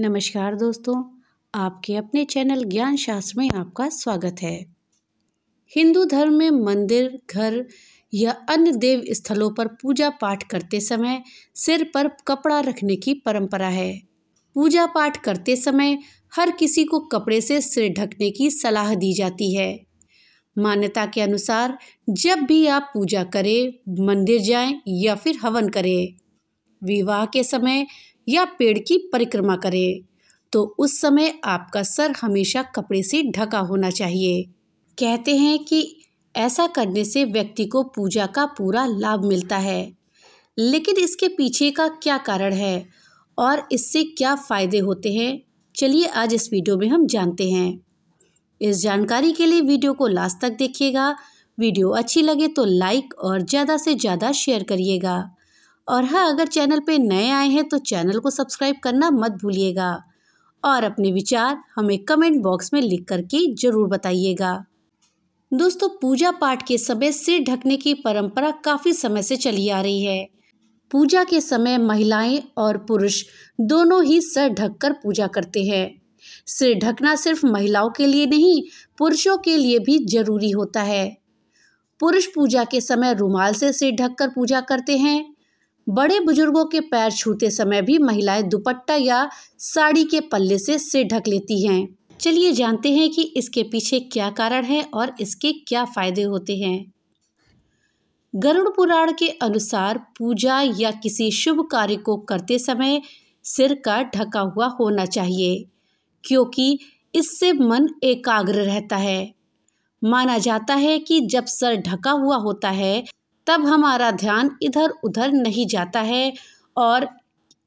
नमस्कार दोस्तों आपके अपने चैनल ज्ञान शास्त्र में आपका स्वागत है हिंदू धर्म में मंदिर घर या अन्य देव स्थलों पर पूजा पाठ करते समय सिर पर कपड़ा रखने की परंपरा है पूजा पाठ करते समय हर किसी को कपड़े से सिर ढकने की सलाह दी जाती है मान्यता के अनुसार जब भी आप पूजा करें मंदिर जाएं या फिर हवन करें विवाह के समय या पेड़ की परिक्रमा करें तो उस समय आपका सर हमेशा कपड़े से ढका होना चाहिए कहते हैं कि ऐसा करने से व्यक्ति को पूजा का पूरा लाभ मिलता है लेकिन इसके पीछे का क्या कारण है और इससे क्या फ़ायदे होते हैं चलिए आज इस वीडियो में हम जानते हैं इस जानकारी के लिए वीडियो को लास्ट तक देखिएगा वीडियो अच्छी लगे तो लाइक और ज़्यादा से ज़्यादा शेयर करिएगा और हाँ अगर चैनल पे नए आए हैं तो चैनल को सब्सक्राइब करना मत भूलिएगा और अपने विचार हमें कमेंट बॉक्स में लिख करके ज़रूर बताइएगा दोस्तों पूजा पाठ के समय सिर ढकने की परंपरा काफ़ी समय से चली आ रही है पूजा के समय महिलाएं और पुरुष दोनों ही सर ढककर पूजा करते हैं सिर ढकना सिर्फ महिलाओं के लिए नहीं पुरुषों के लिए भी जरूरी होता है पुरुष पूजा के समय रुमाल से सिर ढककर पूजा करते हैं बड़े बुजुर्गों के पैर छूते समय भी महिलाएं दुपट्टा या साड़ी के पल्ले से सिर ढक लेती हैं चलिए जानते हैं कि इसके पीछे क्या कारण है और इसके क्या फायदे होते हैं गरुड़ पुराण के अनुसार पूजा या किसी शुभ कार्य को करते समय सिर का ढका हुआ होना चाहिए क्योंकि इससे मन एकाग्र रहता है माना जाता है कि जब सर ढका हुआ होता है तब हमारा ध्यान इधर उधर नहीं जाता है और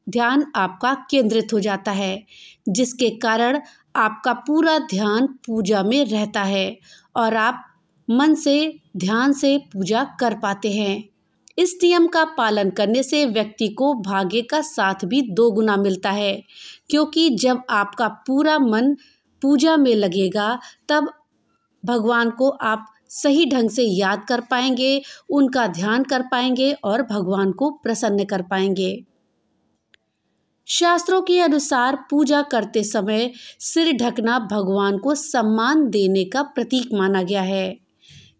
ध्यान आपका केंद्रित हो जाता है जिसके कारण आपका पूरा ध्यान पूजा में रहता है और आप मन से ध्यान से पूजा कर पाते हैं इस नियम का पालन करने से व्यक्ति को भाग्य का साथ भी दो गुना मिलता है क्योंकि जब आपका पूरा मन पूजा में लगेगा तब भगवान को आप सही ढंग से याद कर पाएंगे उनका ध्यान कर पाएंगे और भगवान को प्रसन्न कर पाएंगे शास्त्रों के अनुसार पूजा करते समय सिर ढकना भगवान को सम्मान देने का प्रतीक माना गया है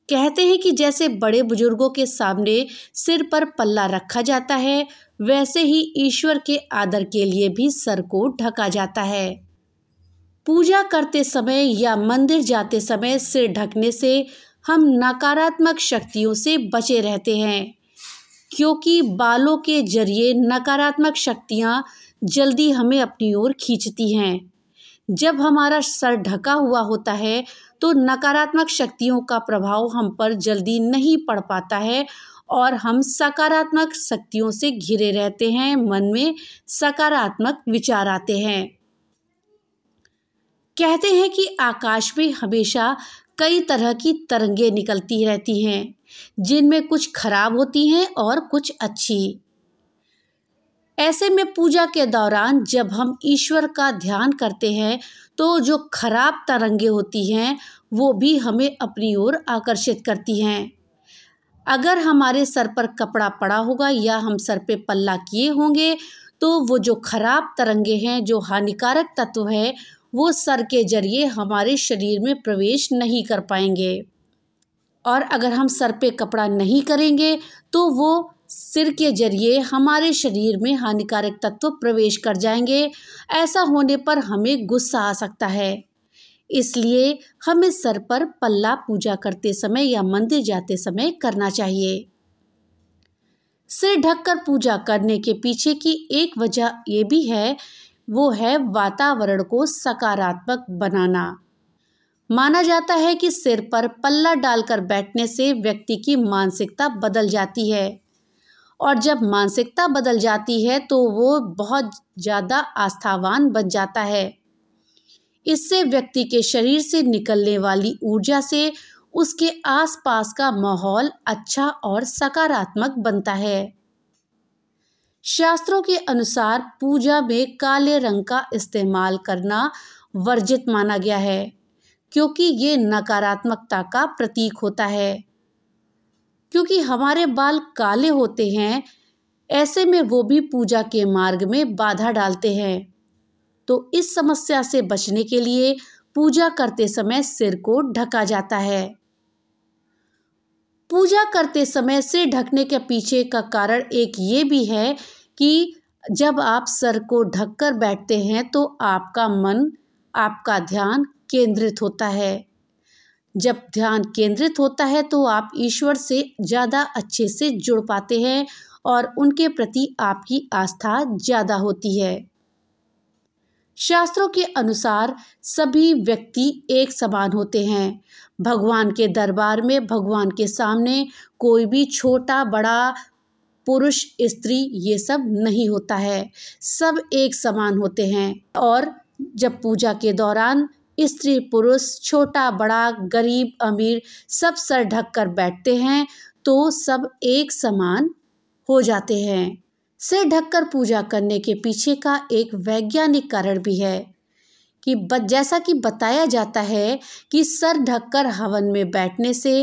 कहते हैं कि जैसे बड़े बुजुर्गों के सामने सिर पर पल्ला रखा जाता है वैसे ही ईश्वर के आदर के लिए भी सर को ढका जाता है पूजा करते समय या मंदिर जाते समय सिर ढकने से हम नकारात्मक शक्तियों से बचे रहते हैं क्योंकि बालों के जरिए नकारात्मक शक्तियाँ जल्दी हमें अपनी ओर खींचती हैं जब हमारा सर ढका हुआ होता है तो नकारात्मक शक्तियों का प्रभाव हम पर जल्दी नहीं पड़ पाता है और हम सकारात्मक शक्तियों से घिरे रहते हैं मन में सकारात्मक विचार आते हैं कहते हैं कि आकाश में हमेशा कई तरह की तरंगे निकलती रहती हैं जिनमें कुछ खराब होती हैं और कुछ अच्छी ऐसे में पूजा के दौरान जब हम ईश्वर का ध्यान करते हैं तो जो खराब तरंगे होती हैं वो भी हमें अपनी ओर आकर्षित करती हैं अगर हमारे सर पर कपड़ा पड़ा होगा या हम सर पे पल्ला किए होंगे तो वो जो खराब तरंगे हैं जो हानिकारक तत्व है वो सर के जरिए हमारे शरीर में प्रवेश नहीं कर पाएंगे और अगर हम सर पे कपड़ा नहीं करेंगे तो वो सिर के जरिए हमारे शरीर में हानिकारक तत्व प्रवेश कर जाएंगे ऐसा होने पर हमें गुस्सा आ सकता है इसलिए हमें सर पर पल्ला पूजा करते समय या मंदिर जाते समय करना चाहिए सिर ढककर पूजा करने के पीछे की एक वजह यह भी है वो है वातावरण को सकारात्मक बनाना माना जाता है कि सिर पर पल्ला डालकर बैठने से व्यक्ति की मानसिकता बदल जाती है और जब मानसिकता बदल जाती है तो वो बहुत ज़्यादा आस्थावान बन जाता है इससे व्यक्ति के शरीर से निकलने वाली ऊर्जा से उसके आसपास का माहौल अच्छा और सकारात्मक बनता है शास्त्रों के अनुसार पूजा में काले रंग का इस्तेमाल करना वर्जित माना गया है क्योंकि ये नकारात्मकता का प्रतीक होता है क्योंकि हमारे बाल काले होते हैं ऐसे में वो भी पूजा के मार्ग में बाधा डालते हैं तो इस समस्या से बचने के लिए पूजा करते समय सिर को ढका जाता है पूजा करते समय सिर ढकने के पीछे का कारण एक ये भी है कि जब आप सर को ढक कर बैठते हैं तो आपका मन आपका ध्यान केंद्रित होता है जब ध्यान केंद्रित होता है तो आप ईश्वर से ज़्यादा अच्छे से जुड़ पाते हैं और उनके प्रति आपकी आस्था ज़्यादा होती है शास्त्रों के अनुसार सभी व्यक्ति एक समान होते हैं भगवान के दरबार में भगवान के सामने कोई भी छोटा बड़ा पुरुष स्त्री ये सब नहीं होता है सब एक समान होते हैं और जब पूजा के दौरान स्त्री पुरुष छोटा बड़ा गरीब अमीर सब सर ढक कर बैठते हैं तो सब एक समान हो जाते हैं सिर ढककर पूजा करने के पीछे का एक वैज्ञानिक कारण भी है कि जैसा कि बताया जाता है कि सर ढककर हवन में बैठने से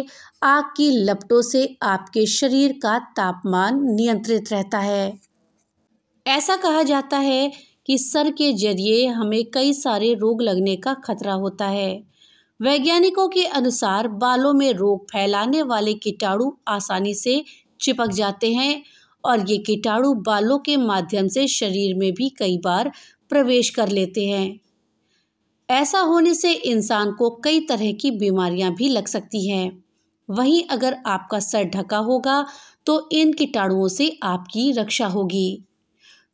आग की लपटों से आपके शरीर का तापमान नियंत्रित रहता है ऐसा कहा जाता है कि सर के जरिए हमें कई सारे रोग लगने का खतरा होता है वैज्ञानिकों के अनुसार बालों में रोग फैलाने वाले कीटाणु आसानी से चिपक जाते हैं और ये कीटाणु बालों के माध्यम से शरीर में भी कई बार प्रवेश कर लेते हैं ऐसा होने से इंसान को कई तरह की बीमारियां भी लग सकती हैं वहीं अगर आपका सर ढका होगा तो इन कीटाणुओं से आपकी रक्षा होगी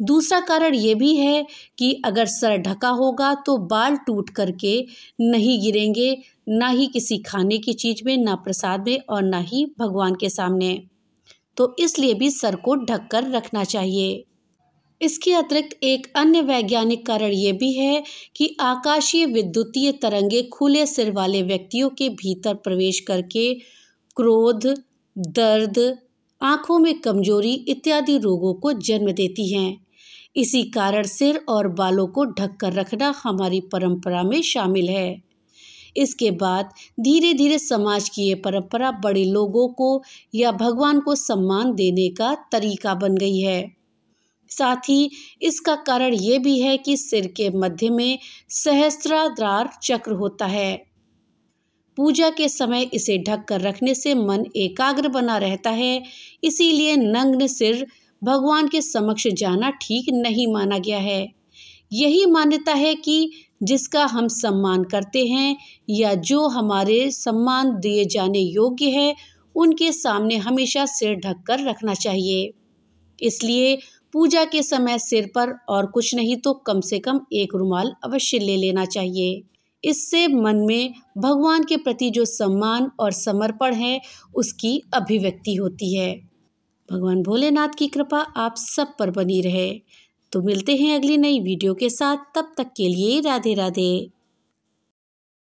दूसरा कारण ये भी है कि अगर सर ढका होगा तो बाल टूट करके नहीं गिरेंगे ना ही किसी खाने की चीज़ में ना प्रसाद में और ना ही भगवान के सामने तो इसलिए भी सर को ढककर रखना चाहिए इसके अतिरिक्त एक अन्य वैज्ञानिक कारण ये भी है कि आकाशीय विद्युतीय तरंगे खुले सिर वाले व्यक्तियों के भीतर प्रवेश करके क्रोध दर्द आँखों में कमजोरी इत्यादि रोगों को जन्म देती हैं इसी कारण सिर और बालों को ढककर रखना हमारी परंपरा में शामिल है इसके बाद धीरे धीरे समाज की ये परंपरा बड़े लोगों को या भगवान को सम्मान देने का तरीका बन गई है साथ ही इसका कारण ये भी है कि सिर के मध्य में सहस्त्राद्रार चक्र होता है पूजा के समय इसे ढक कर रखने से मन एकाग्र बना रहता है इसीलिए नग्न सिर भगवान के समक्ष जाना ठीक नहीं माना गया है यही मान्यता है कि जिसका हम सम्मान करते हैं या जो हमारे सम्मान दिए जाने योग्य है उनके सामने हमेशा सिर ढककर रखना चाहिए इसलिए पूजा के समय सिर पर और कुछ नहीं तो कम से कम एक रुमाल अवश्य ले लेना चाहिए इससे मन में भगवान के प्रति जो सम्मान और समर्पण है उसकी अभिव्यक्ति होती है भगवान भोलेनाथ की कृपा आप सब पर बनी रहे तो मिलते हैं अगली नई वीडियो के साथ तब तक के लिए राधे राधे